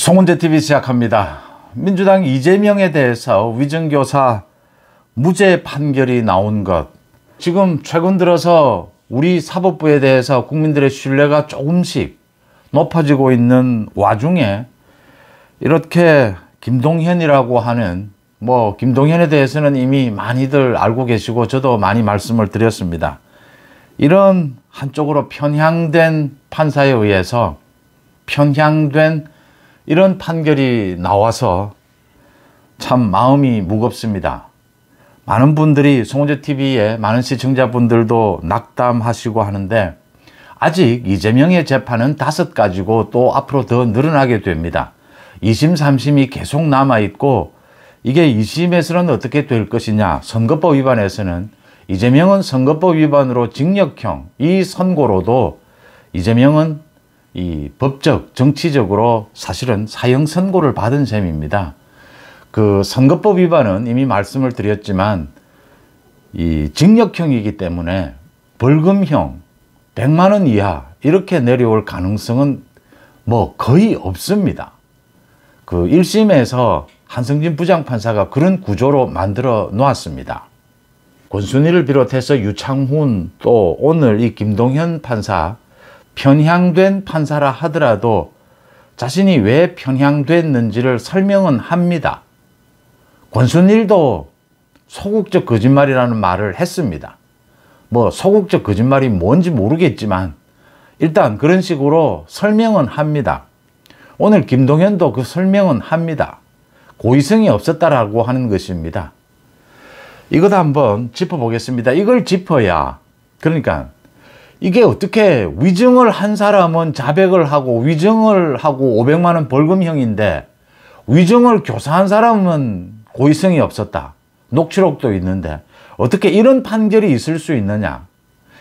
송은재 TV 시작합니다. 민주당 이재명에 대해서 위증교사 무죄 판결이 나온 것 지금 최근 들어서 우리 사법부에 대해서 국민들의 신뢰가 조금씩 높아지고 있는 와중에 이렇게 김동현이라고 하는 뭐 김동현에 대해서는 이미 많이들 알고 계시고 저도 많이 말씀을 드렸습니다. 이런 한쪽으로 편향된 판사에 의해서 편향된 이런 판결이 나와서 참 마음이 무겁습니다. 많은 분들이 송재 t v 에 많은 시청자분들도 낙담하시고 하는데 아직 이재명의 재판은 다섯 가지고 또 앞으로 더 늘어나게 됩니다. 2심, 3심이 계속 남아있고 이게 2심에서는 어떻게 될 것이냐 선거법 위반에서는 이재명은 선거법 위반으로 징역형 이 선고로도 이재명은 이 법적, 정치적으로 사실은 사형 선고를 받은 셈입니다. 그 선거법 위반은 이미 말씀을 드렸지만 이 징역형이기 때문에 벌금형 100만 원 이하 이렇게 내려올 가능성은 뭐 거의 없습니다. 그 1심에서 한성진 부장판사가 그런 구조로 만들어 놓았습니다. 권순이를 비롯해서 유창훈 또 오늘 이 김동현 판사 편향된 판사라 하더라도 자신이 왜 편향됐는지를 설명은 합니다. 권순일도 소극적 거짓말이라는 말을 했습니다. 뭐 소극적 거짓말이 뭔지 모르겠지만 일단 그런 식으로 설명은 합니다. 오늘 김동현도 그 설명은 합니다. 고의성이 없었다라고 하는 것입니다. 이것 도 한번 짚어보겠습니다. 이걸 짚어야 그러니까 이게 어떻게 위증을 한 사람은 자백을 하고 위증을 하고 500만 원 벌금형인데 위증을 교사한 사람은 고의성이 없었다. 녹취록도 있는데 어떻게 이런 판결이 있을 수 있느냐.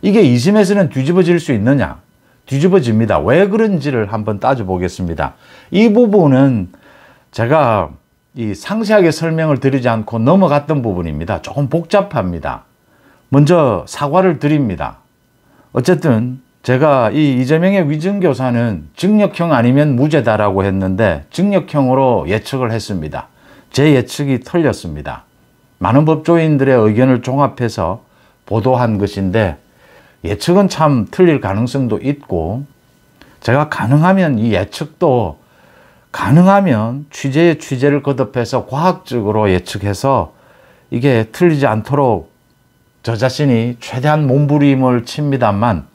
이게 2심에서는 뒤집어질 수 있느냐. 뒤집어집니다. 왜 그런지를 한번 따져보겠습니다. 이 부분은 제가 이 상세하게 설명을 드리지 않고 넘어갔던 부분입니다. 조금 복잡합니다. 먼저 사과를 드립니다. 어쨌든 제가 이 이재명의 위증교사는 증력형 아니면 무죄다라고 했는데 증력형으로 예측을 했습니다. 제 예측이 틀렸습니다. 많은 법조인들의 의견을 종합해서 보도한 것인데 예측은 참 틀릴 가능성도 있고 제가 가능하면 이 예측도 가능하면 취재의 취재를 거듭해서 과학적으로 예측해서 이게 틀리지 않도록 저 자신이 최대한 몸부림을 칩니다만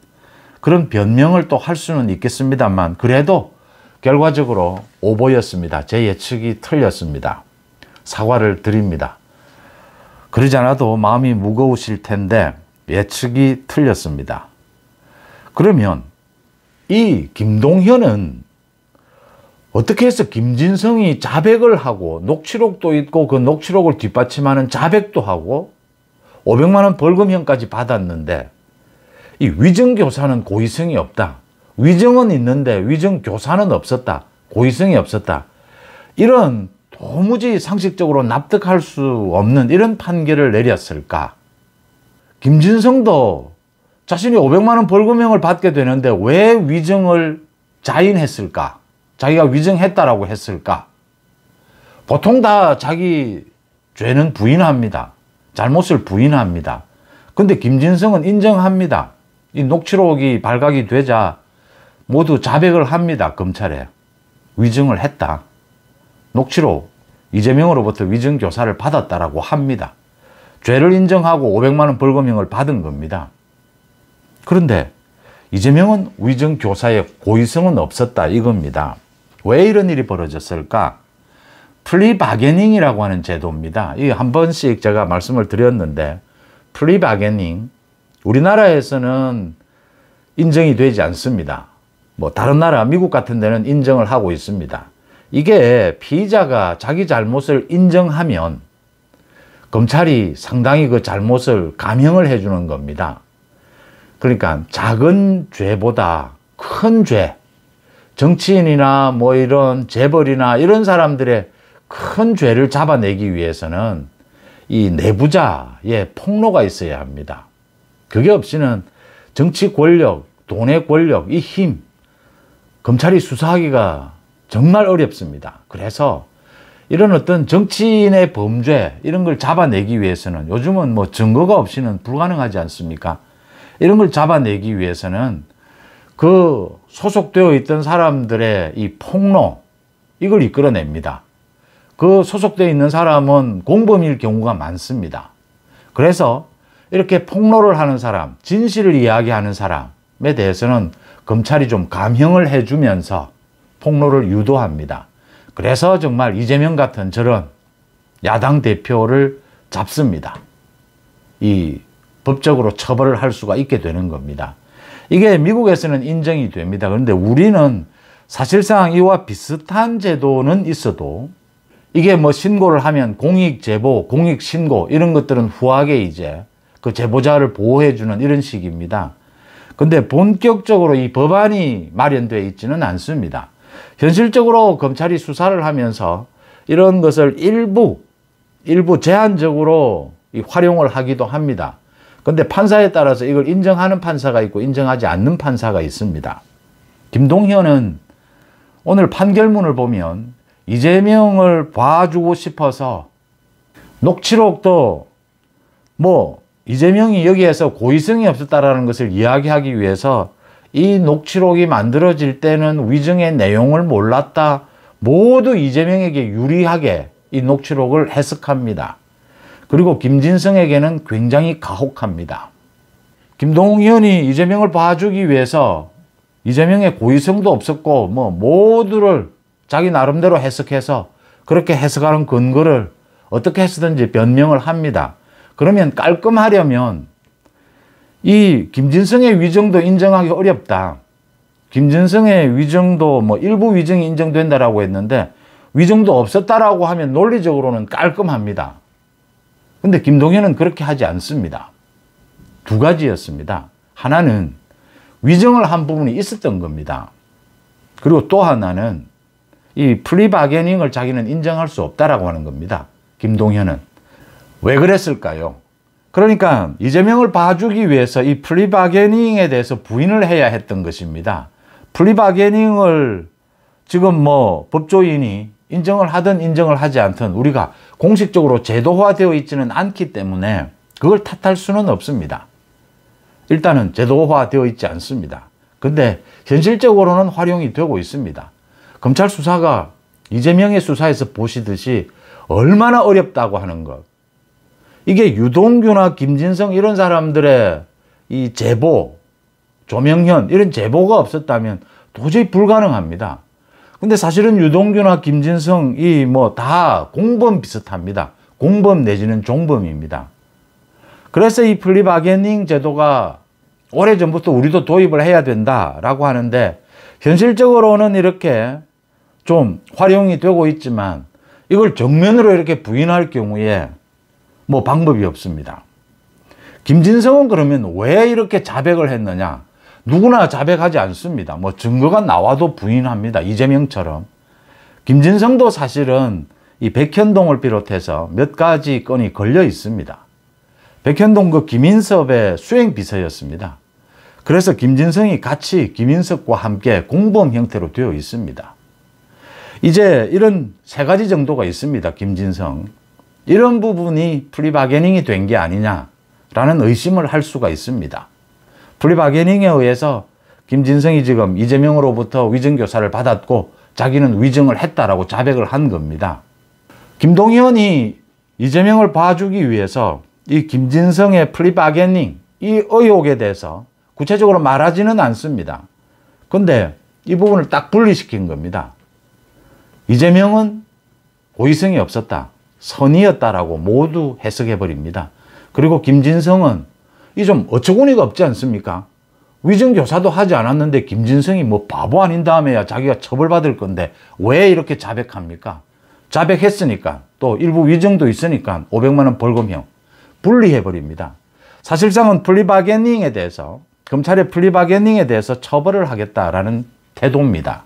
그런 변명을 또 할 수는 있겠습니다만 그래도 결과적으로 오보였습니다. 제 예측이 틀렸습니다. 사과를 드립니다. 그러지 않아도 마음이 무거우실 텐데 예측이 틀렸습니다. 그러면 이 김동현은 어떻게 해서 김진성이 자백을 하고 녹취록도 있고 그 녹취록을 뒷받침하는 자백도 하고 500만 원 벌금형까지 받았는데 이위증교사는 고의성이 없다. 위정은 있는데 위정교사는 없었다. 고의성이 없었다. 이런 도무지 상식적으로 납득할 수 없는 이런 판결을 내렸을까? 김진성도 자신이 500만 원 벌금형을 받게 되는데 왜 위증을 자인했을까? 자기가 위증했다라고 했을까? 보통 다 자기 죄는 부인합니다. 잘못을 부인합니다. 근데 김진성은 인정합니다. 이 녹취록이 발각이 되자 모두 자백을 합니다. 검찰에. 위증을 했다. 녹취록 이재명으로부터 위증 교사를 받았다라고 합니다. 죄를 인정하고 500만 원 벌금형을 받은 겁니다. 그런데 이재명은 위증 교사의 고의성은 없었다 이겁니다. 왜 이런 일이 벌어졌을까? 플리바게닝이라고 하는 제도입니다. 이 한 번씩 제가 말씀을 드렸는데 플리바게닝 우리나라에서는 인정이 되지 않습니다. 뭐 다른 나라 미국 같은 데는 인정을 하고 있습니다. 이게 피의자가 자기 잘못을 인정하면 검찰이 상당히 그 잘못을 감형을 해주는 겁니다. 그러니까 작은 죄보다 큰 죄, 정치인이나 뭐 이런 재벌이나 이런 사람들의 큰 죄를 잡아내기 위해서는 이 내부자의 폭로가 있어야 합니다. 그게 없이는 정치 권력, 돈의 권력, 이 힘, 검찰이 수사하기가 정말 어렵습니다. 그래서 이런 어떤 정치인의 범죄, 이런 걸 잡아내기 위해서는 요즘은 뭐 증거가 없이는 불가능하지 않습니까? 이런 걸 잡아내기 위해서는 그 소속되어 있던 사람들의 이 폭로, 이걸 이끌어냅니다. 그 소속되어 있는 사람은 공범일 경우가 많습니다. 그래서 이렇게 폭로를 하는 사람, 진실을 이야기하는 사람에 대해서는 검찰이 좀 감형을 해주면서 폭로를 유도합니다. 그래서 정말 이재명 같은 저런 야당 대표를 잡습니다. 이 법적으로 처벌을 할 수가 있게 되는 겁니다. 이게 미국에서는 인정이 됩니다. 그런데 우리는 사실상 이와 비슷한 제도는 있어도 이게 뭐 신고를 하면 공익 제보, 공익 신고 이런 것들은 후하게 이제 그 제보자를 보호해 주는 이런 식입니다. 근데 본격적으로 이 법안이 마련되어 있지는 않습니다. 현실적으로 검찰이 수사를 하면서 이런 것을 일부 일부 제한적으로 활용을 하기도 합니다. 근데 판사에 따라서 이걸 인정하는 판사가 있고 인정하지 않는 판사가 있습니다. 김동현은 오늘 판결문을 보면 이재명을 봐주고 싶어서 녹취록도 뭐 이재명이 여기에서 고의성이 없었다라는 것을 이야기하기 위해서 이 녹취록이 만들어질 때는 위증의 내용을 몰랐다. 모두 이재명에게 유리하게 이 녹취록을 해석합니다. 그리고 김진성에게는 굉장히 가혹합니다. 김동욱 의원이 이재명을 봐주기 위해서 이재명의 고의성도 없었고 뭐 모두를 자기 나름대로 해석해서 그렇게 해석하는 근거를 어떻게 해서든지 변명을 합니다. 그러면 깔끔하려면 이 김진성의 위정도 인정하기 어렵다. 김진성의 위정도 뭐 일부 위정이 인정된다라고 했는데 위정도 없었다라고 하면 논리적으로는 깔끔합니다. 근데 김동현은 그렇게 하지 않습니다. 두 가지였습니다. 하나는 위정을 한 부분이 있었던 겁니다. 그리고 또 하나는 이 플리바게닝을 자기는 인정할 수 없다라고 하는 겁니다. 김동현은. 왜 그랬을까요? 그러니까 이재명을 봐주기 위해서 이 플리바게닝에 대해서 부인을 해야 했던 것입니다. 플리바게닝을 지금 뭐 법조인이 인정을 하든 인정을 하지 않든 우리가 공식적으로 제도화되어 있지는 않기 때문에 그걸 탓할 수는 없습니다. 일단은 제도화되어 있지 않습니다. 근데 현실적으로는 활용이 되고 있습니다. 검찰 수사가 이재명의 수사에서 보시듯이 얼마나 어렵다고 하는 것. 이게 유동규나 김진성 이런 사람들의 이 제보, 조명현 이런 제보가 없었다면 도저히 불가능합니다. 근데 사실은 유동규나 김진성 이 뭐 다 공범 비슷합니다. 공범 내지는 종범입니다. 그래서 이플립아게닝 제도가 오래전부터 우리도 도입을 해야 된다라고 하는데 현실적으로는 이렇게 좀 활용이 되고 있지만 이걸 정면으로 이렇게 부인할 경우에 뭐 방법이 없습니다. 김진성은 그러면 왜 이렇게 자백을 했느냐? 누구나 자백하지 않습니다. 뭐 증거가 나와도 부인합니다. 이재명처럼. 김진성도 사실은 이 백현동을 비롯해서 몇 가지 건이 걸려 있습니다. 백현동 그 김인섭의 수행 비서였습니다. 그래서 김진성이 같이 김인섭과 함께 공범 형태로 되어 있습니다. 이제 이런 세 가지 정도가 있습니다. 김진성. 이런 부분이 프리바게닝이된 게 아니냐라는 의심을 할 수가 있습니다. 프리바게닝에 의해서 김진성이 지금 이재명으로부터 위증교사를 받았고 자기는 위증을 했다라고 자백을 한 겁니다. 김동현이 이재명을 봐주기 위해서 이 김진성의 프리바게닝이 의혹에 대해서 구체적으로 말하지는 않습니다. 근데 이 부분을 딱 분리시킨 겁니다. 이재명은 고의성이 없었다. 선의였다라고 모두 해석해버립니다. 그리고 김진성은 이 좀 어처구니가 없지 않습니까? 위증교사도 하지 않았는데 김진성이 뭐 바보 아닌 다음에야 자기가 처벌받을 건데 왜 이렇게 자백합니까? 자백했으니까 또 일부 위증도 있으니까 500만원 벌금형 분리해버립니다. 사실상은 플리바게닝에 대해서 검찰의 플리바게닝에 대해서 처벌을 하겠다라는 태도입니다.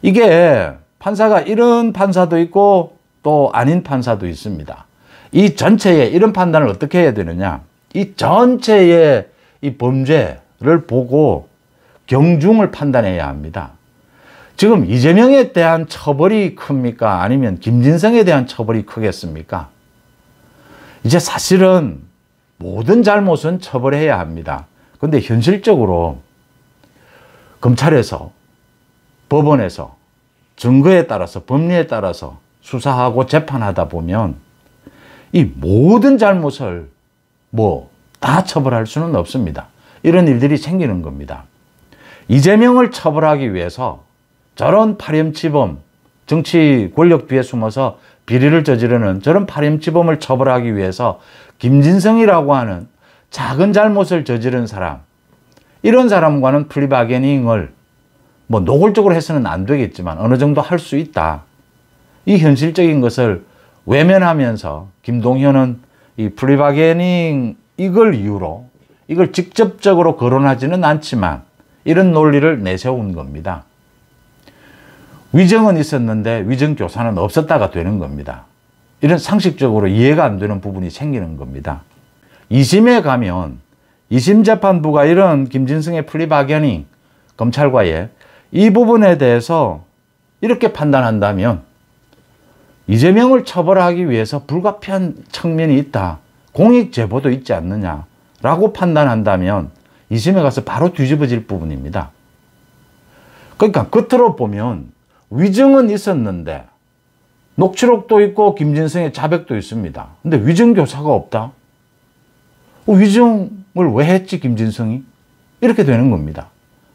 이게 판사가 이런 판사도 있고 또 아닌 판사도 있습니다. 이 전체에 이런 판단을 어떻게 해야 되느냐? 이 전체의 이 범죄를 보고 경중을 판단해야 합니다. 지금 이재명에 대한 처벌이 큽니까? 아니면 김진성에 대한 처벌이 크겠습니까? 이제 사실은 모든 잘못은 처벌해야 합니다. 근데 현실적으로 검찰에서 법원에서 증거에 따라서 법리에 따라서 수사하고 재판하다 보면 이 모든 잘못을 뭐 다 처벌할 수는 없습니다. 이런 일들이 생기는 겁니다. 이재명을 처벌하기 위해서 저런 파렴치범, 정치 권력 뒤에 숨어서 비리를 저지르는 저런 파렴치범을 처벌하기 위해서 김진성이라고 하는 작은 잘못을 저지른 사람, 이런 사람과는 플리바게닝을 뭐 노골적으로 해서는 안 되겠지만 어느 정도 할 수 있다. 이 현실적인 것을 외면하면서 김동현은 이 프리바게닝 이걸 이유로 이걸 직접적으로 거론하지는 않지만 이런 논리를 내세운 겁니다. 위정은 있었는데 위정 교사는 없었다가 되는 겁니다. 이런 상식적으로 이해가 안 되는 부분이 생기는 겁니다. 2심에 가면 2심 재판부가 이런 김진승의 프리바게닝 검찰과의 이 부분에 대해서 이렇게 판단한다면 이재명을 처벌하기 위해서 불가피한 측면이 있다. 공익 제보도 있지 않느냐라고 판단한다면 이점에 가서 바로 뒤집어질 부분입니다. 그러니까 겉으로 보면 위증은 있었는데 녹취록도 있고 김진성의 자백도 있습니다. 근데 위증 교사가 없다. 어, 위증을 왜 했지 김진성이? 이렇게 되는 겁니다.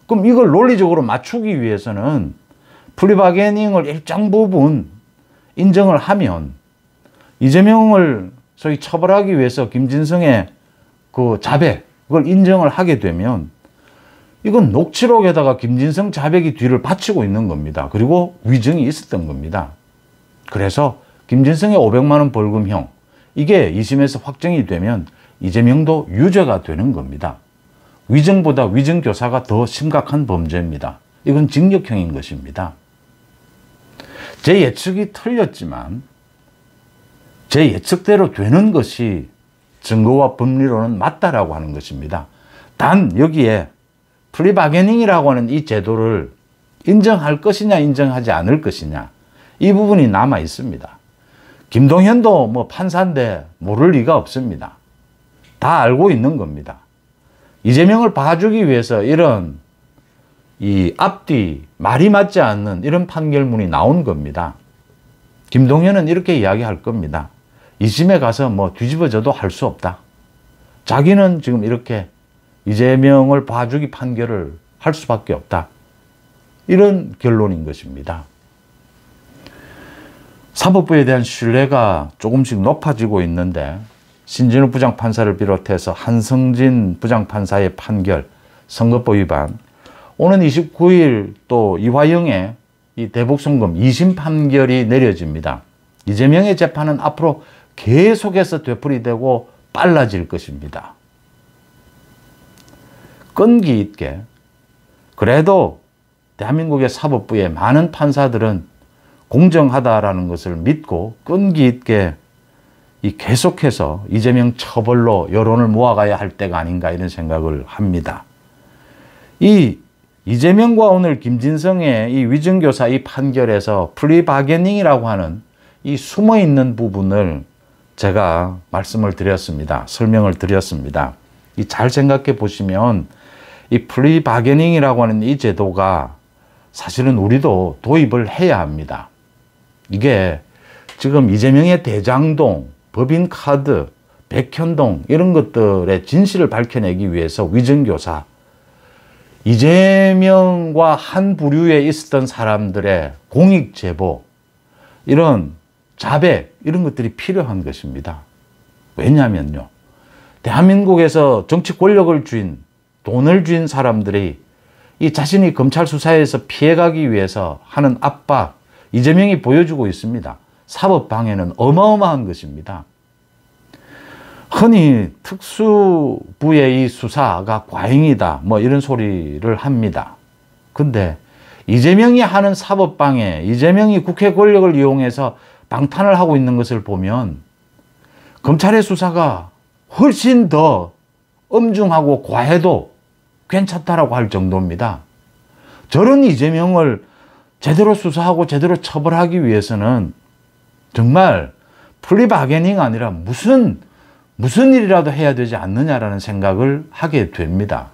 그럼 이걸 논리적으로 맞추기 위해서는 프리바게닝을 일정 부분 인정을 하면 이재명을 소위 처벌하기 위해서 김진성의 그 자백 을 인정을 하게 되면 이건 녹취록에다가 김진성 자백이 뒤를 받치고 있는 겁니다. 그리고 위증이 있었던 겁니다. 그래서 김진성의 500만 원 벌금형 이게 2심에서 확정이 되면 이재명도 유죄가 되는 겁니다. 위증보다 위증교사가 더 심각한 범죄입니다. 이건 징역형인 것입니다. 제 예측이 틀렸지만 제 예측대로 되는 것이 증거와 법리로는 맞다라고 하는 것입니다. 단 여기에 프리바게닝이라고 하는 이 제도를 인정할 것이냐 인정하지 않을 것이냐 이 부분이 남아 있습니다. 김동현도 뭐 판사인데 모를 리가 없습니다. 다 알고 있는 겁니다. 이재명을 봐주기 위해서 이런 이 앞뒤 말이 맞지 않는 이런 판결문이 나온 겁니다. 김동현은 이렇게 이야기할 겁니다. 이쯤에 가서 뭐 뒤집어져도 할 수 없다. 자기는 지금 이렇게 이재명을 봐주기 판결을 할 수밖에 없다. 이런 결론인 것입니다. 사법부에 대한 신뢰가 조금씩 높아지고 있는데 신진욱 부장판사를 비롯해서 한성진 부장판사의 판결, 선거법 위반, 오는 29일 또 이화영의 이 대북송금 2심 판결이 내려집니다. 이재명의 재판은 앞으로 계속해서 되풀이되고 빨라질 것입니다. 끈기 있게 그래도 대한민국의 사법부의 많은 판사들은 공정하다라는 것을 믿고 끈기 있게 이 계속해서 이재명 처벌로 여론을 모아가야 할 때가 아닌가 이런 생각을 합니다. 이 이재명과 오늘 김진성의 이 위증교사 이 판결에서 프리바게닝이라고 하는 이 숨어있는 부분을 제가 말씀을 드렸습니다. 설명을 드렸습니다. 이 잘 생각해 보시면 이 프리바게닝이라고 하는 이 제도가 사실은 우리도 도입을 해야 합니다. 이게 지금 이재명의 대장동 법인 카드, 백현동 이런 것들의 진실을 밝혀내기 위해서 위증교사, 이재명과 한 부류에 있었던 사람들의 공익 제보, 이런 자백, 이런 것들이 필요한 것입니다. 왜냐면요. 대한민국에서 정치 권력을 쥔, 돈을 쥔 사람들이 이 자신이 검찰 수사에서 피해가기 위해서 하는 압박, 이재명이 보여주고 있습니다. 사법 방해는 어마어마한 것입니다. 흔히 특수부의 이 수사가 과잉이다 뭐 이런 소리를 합니다. 근데 이재명이 하는 사법방해, 이재명이 국회 권력을 이용해서 방탄을 하고 있는 것을 보면 검찰의 수사가 훨씬 더 엄중하고 과해도 괜찮다라고 할 정도입니다. 저런 이재명을 제대로 수사하고 제대로 처벌하기 위해서는 정말 플리바게닝 아니라 무슨 무슨 일이라도 해야 되지 않느냐라는 생각을 하게 됩니다.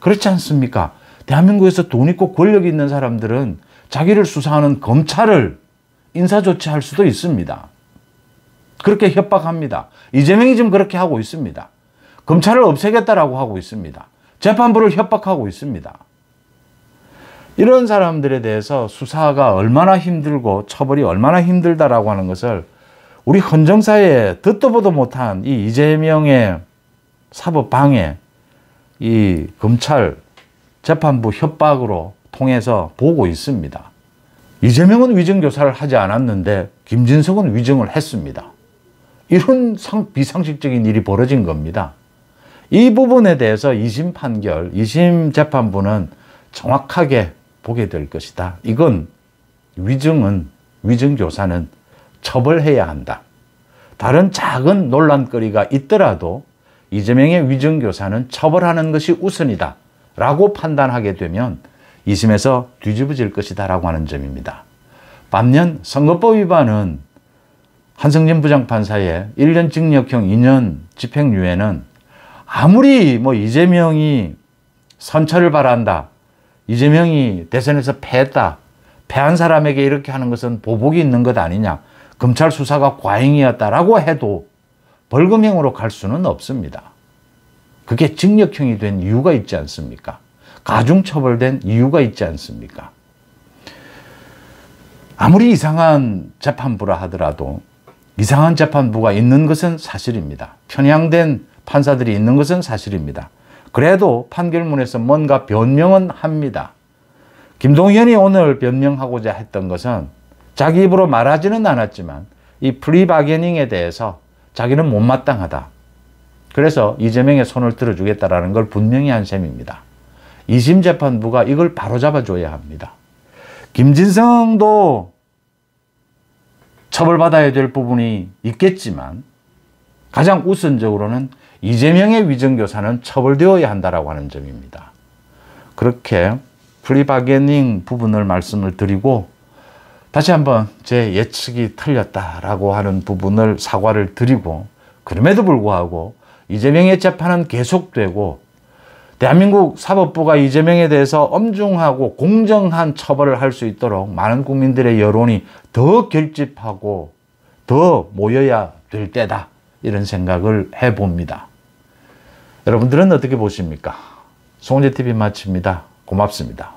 그렇지 않습니까? 대한민국에서 돈 있고 권력 이 있는 사람들은 자기를 수사하는 검찰을 인사조치할 수도 있습니다. 그렇게 협박합니다. 이재명이 지금 그렇게 하고 있습니다. 검찰을 없애겠다라고 하고 있습니다. 재판부를 협박하고 있습니다. 이런 사람들에 대해서 수사가 얼마나 힘들고 처벌이 얼마나 힘들다라고 하는 것을 우리 헌정사에 듣도 보도 못한 이 이재명의 사법 방해, 이 검찰 재판부 협박으로 통해서 보고 있습니다. 이재명은 위증교사를 하지 않았는데 김진석은 위증을 했습니다. 이런 상, 비상식적인 일이 벌어진 겁니다. 이 부분에 대해서 2심 판결, 2심 재판부는 정확하게 보게 될 것이다. 이건 위증은 위증 교사는 처벌해야 한다. 다른 작은 논란거리가 있더라도 이재명의 위증 교사는 처벌하는 것이 우선이다. 라고 판단하게 되면 이심에서 뒤집어질 것이다 라고 하는 점입니다. 반면 선거법 위반은 한성진 부장판사의 1년 징역형 2년 집행유예는 아무리 뭐 이재명이 선처를 바란다, 이재명이 대선에서 패했다. 패한 사람에게 이렇게 하는 것은 보복이 있는 것 아니냐. 검찰 수사가 과잉이었다라고 해도 벌금형으로 갈 수는 없습니다. 그게 징역형이 된 이유가 있지 않습니까? 가중처벌된 이유가 있지 않습니까? 아무리 이상한 재판부라 하더라도 이상한 재판부가 있는 것은 사실입니다. 편향된 판사들이 있는 것은 사실입니다. 그래도 판결문에서 뭔가 변명은 합니다. 김동연이 오늘 변명하고자 했던 것은 자기 입으로 말하지는 않았지만 이 프리바게닝에 대해서 자기는 못마땅하다. 그래서 이재명의 손을 들어주겠다라는 걸 분명히 한 셈입니다. 2심 재판부가 이걸 바로잡아줘야 합니다. 김진성도 처벌받아야 될 부분이 있겠지만 가장 우선적으로는 이재명의 위정교사는 처벌되어야 한다라고 하는 점입니다. 그렇게 프리바게닝 부분을 말씀을 드리고 다시 한번 제 예측이 틀렸다라고 하는 부분을 사과를 드리고 그럼에도 불구하고 이재명의 재판은 계속되고 대한민국 사법부가 이재명에 대해서 엄중하고 공정한 처벌을 할 수 있도록 많은 국민들의 여론이 더 결집하고 더 모여야 될 때다 이런 생각을 해봅니다. 여러분들은 어떻게 보십니까? 송재TV 마칩니다. 고맙습니다.